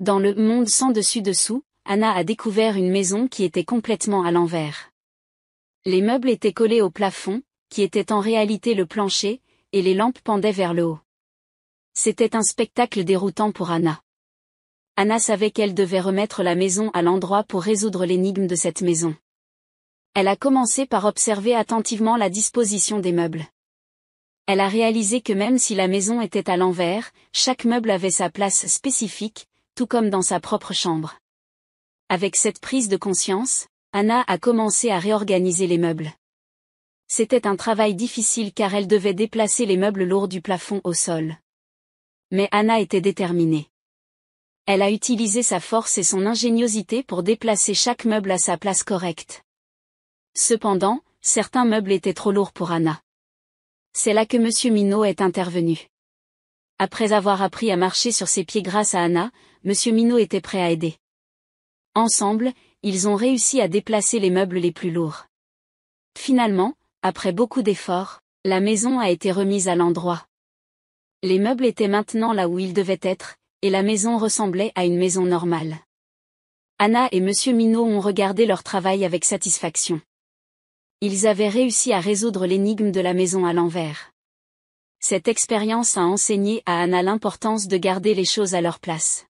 Dans le monde sans dessus-dessous, Anna a découvert une maison qui était complètement à l'envers. Les meubles étaient collés au plafond, qui était en réalité le plancher, et les lampes pendaient vers le haut. C'était un spectacle déroutant pour Anna. Anna savait qu'elle devait remettre la maison à l'endroit pour résoudre l'énigme de cette maison. Elle a commencé par observer attentivement la disposition des meubles. Elle a réalisé que même si la maison était à l'envers, chaque meuble avait sa place spécifique, tout comme dans sa propre chambre. Avec cette prise de conscience, Anna a commencé à réorganiser les meubles. C'était un travail difficile car elle devait déplacer les meubles lourds du plafond au sol. Mais Anna était déterminée. Elle a utilisé sa force et son ingéniosité pour déplacer chaque meuble à sa place correcte. Cependant, certains meubles étaient trop lourds pour Anna. C'est là que M. Minot est intervenu. Après avoir appris à marcher sur ses pieds grâce à Anna, M. Minot était prêt à aider. Ensemble, ils ont réussi à déplacer les meubles les plus lourds. Finalement, après beaucoup d'efforts, la maison a été remise à l'endroit. Les meubles étaient maintenant là où ils devaient être, et la maison ressemblait à une maison normale. Anna et M. Minot ont regardé leur travail avec satisfaction. Ils avaient réussi à résoudre l'énigme de la maison à l'envers. Cette expérience a enseigné à Anna l'importance de garder les choses à leur place.